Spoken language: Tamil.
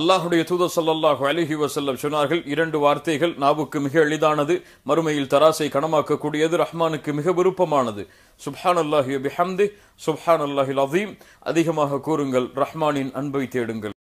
அல்லாஹுடைய தூதர் சல்லாஹு அலிஹி வசல்லம் சொன்னார்கள் இரண்டு வார்த்தைகள் நாவுக்கு மிக எளிதானது மறுமையில் தராசை கனமாக்கக்கூடியது ரஹ்மானுக்கு மிக விருப்பமானது சுப்ஹான் அல்லாஹி பிஹம்தி சுப்ஹான் அல்லாஹில் அதீம் அதிகமாக கூறுங்கள் ரஹ்மானின் அன்பை தேடுங்கள்